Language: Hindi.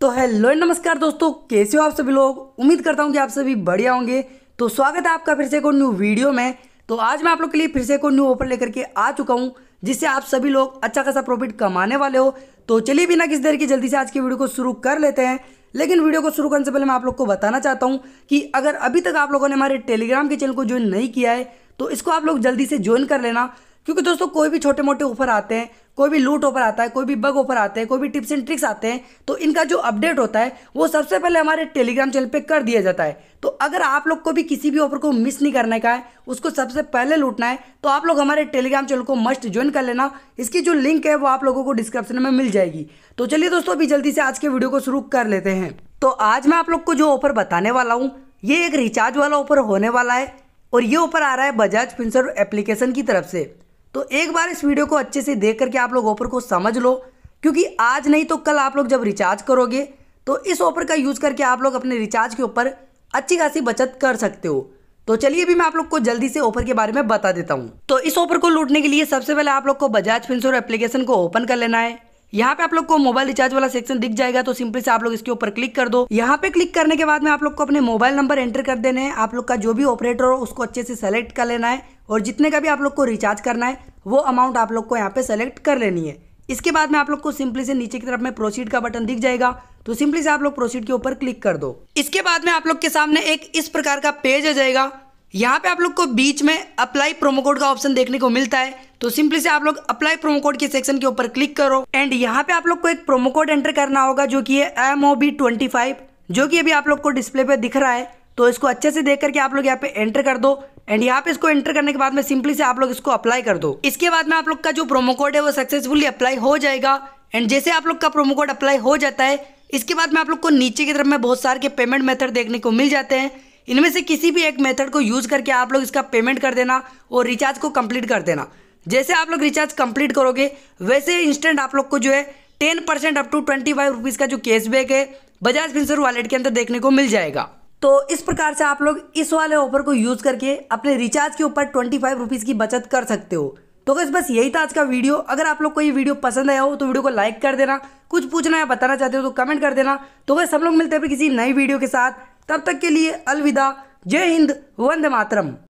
तो हेलो नमस्कार दोस्तों कैसे हो आप सभी लोग उम्मीद करता हूँ कि आप सभी बढ़िया होंगे तो स्वागत है आपका फिर से को न्यू वीडियो में तो आज मैं आप लोग के लिए फिर से को न्यू ऑफर लेकर के आ चुका हूँ जिससे आप सभी लोग अच्छा खासा प्रॉफिट कमाने वाले हो तो चलिए बिना किसी देर की जल्दी से आज की वीडियो को शुरू कर लेते हैं लेकिन वीडियो को शुरू करने से पहले मैं आप लोग को बताना चाहता हूँ कि अगर अभी तक आप लोगों ने हमारे टेलीग्राम के चैनल को ज्वाइन नहीं किया है तो इसको आप लोग जल्दी से ज्वाइन कर लेना क्योंकि दोस्तों कोई भी छोटे मोटे ऑफर आते हैं कोई भी लूट ऑफर आता है कोई भी बग ऑफर आते हैं कोई भी टिप्स एंड ट्रिक्स आते हैं तो इनका जो अपडेट होता है वो सबसे पहले हमारे टेलीग्राम चैनल पे कर दिया जाता है तो अगर आप लोग को भी किसी भी ऑफर को मिस नहीं करने का है उसको सबसे पहले लूटना है तो आप लोग हमारे टेलीग्राम चैनल को मस्ट ज्वाइन कर लेना इसकी जो लिंक है वो आप लोगों को डिस्क्रिप्शन में मिल जाएगी तो चलिए दोस्तों अभी जल्दी से आज के वीडियो को शुरू कर लेते हैं तो आज मैं आप लोग को जो ऑफर बताने वाला हूँ ये एक रिचार्ज वाला ऑफर होने वाला है और ये ऑफर आ रहा है बजाज फिंसर एप्लीकेशन की तरफ से तो एक बार इस वीडियो को अच्छे से देख करके आप लोग ऑफर को समझ लो क्योंकि आज नहीं तो कल आप लोग जब रिचार्ज करोगे तो इस ऑफर का यूज़ करके आप लोग अपने रिचार्ज के ऊपर अच्छी खासी बचत कर सकते हो तो चलिए अभी मैं आप लोग को जल्दी से ऑफर के बारे में बता देता हूँ तो इस ऑफर को लूटने के लिए सबसे पहले आप लोग को बजाज फिंसोर एप्लीकेशन को ओपन कर लेना है यहाँ पे आप लोग को मोबाइल रिचार्ज वाला सेक्शन दिख जाएगा तो सिंपली से आप लोग इसके ऊपर क्लिक कर दो यहाँ पे क्लिक करने के बाद में आप लोग को अपने मोबाइल नंबर एंटर कर देने हैं आप लोग का जो भी ऑपरेटर हो उसको अच्छे से सेलेक्ट कर लेना है और जितने का भी आप लोग को रिचार्ज करना है वो अमाउंट आप लोग को यहाँ पे सेलेक्ट कर लेनी है इसके बाद में आप लोग को सिंपली से नीचे की तरफ में प्रोसीड का बटन दिख जाएगा तो सिंपली से आप लोग प्रोसीड के ऊपर क्लिक कर दो इसके बाद में आप लोग के सामने एक इस प्रकार का पेज आ जाएगा यहाँ पे आप लोग को बीच में अप्लाई प्रोमो कोड का ऑप्शन देखने को मिलता है तो सिंपली से आप लोग अप्लाई प्रोमो कोड के सेक्शन के ऊपर क्लिक करो एंड यहाँ पे आप लोग को एक प्रोमो कोड एंटर करना होगा जो की है M O B twenty five जो की अभी आप लोग को डिस्प्ले पे दिख रहा है तो इसको अच्छे से देख करके आप लोग यहाँ पे एंटर कर दो एंड यहाँ पे इसको एंटर करने के बाद में सिंपली से आप लोग इसको अप्लाई कर दो इसके बाद में आप लोग का जो प्रोमो कोड है वो सक्सेसफुली अप्लाई हो जाएगा एंड जैसे आप लोग का प्रोमो कोड अप्लाई हो जाता है इसके बाद में आप लोग को नीचे की तरफ में बहुत सारे के पेमेंट मेथड देखने को मिल जाते हैं इनमें से किसी भी एक मेथड को यूज़ करके आप लोग इसका पेमेंट कर देना और रिचार्ज को कंप्लीट कर देना जैसे आप लोग रिचार्ज कंप्लीट करोगे वैसे इंस्टेंट आप लोग को जो है ten percent up to twenty five rupees का जो कैशबैक है बजाज फिंसर वॉलेट के अंदर देखने को मिल जाएगा तो इस प्रकार से आप लोग इस वाले ऑफर को यूज़ करके अपने रिचार्ज के ऊपर ट्वेंटी फाइव रुपीज़ की बचत कर सकते हो तो बस बस यही था आज का वीडियो अगर आप लोग को ये वीडियो पसंद आया हो तो वीडियो को लाइक कर देना कुछ पूछना या बताना चाहते हो तो कमेंट कर देना तो बस हम लोग मिलते हैं किसी नई वीडियो के साथ तब तक के लिए अलविदा जय हिंद वंदे मातरम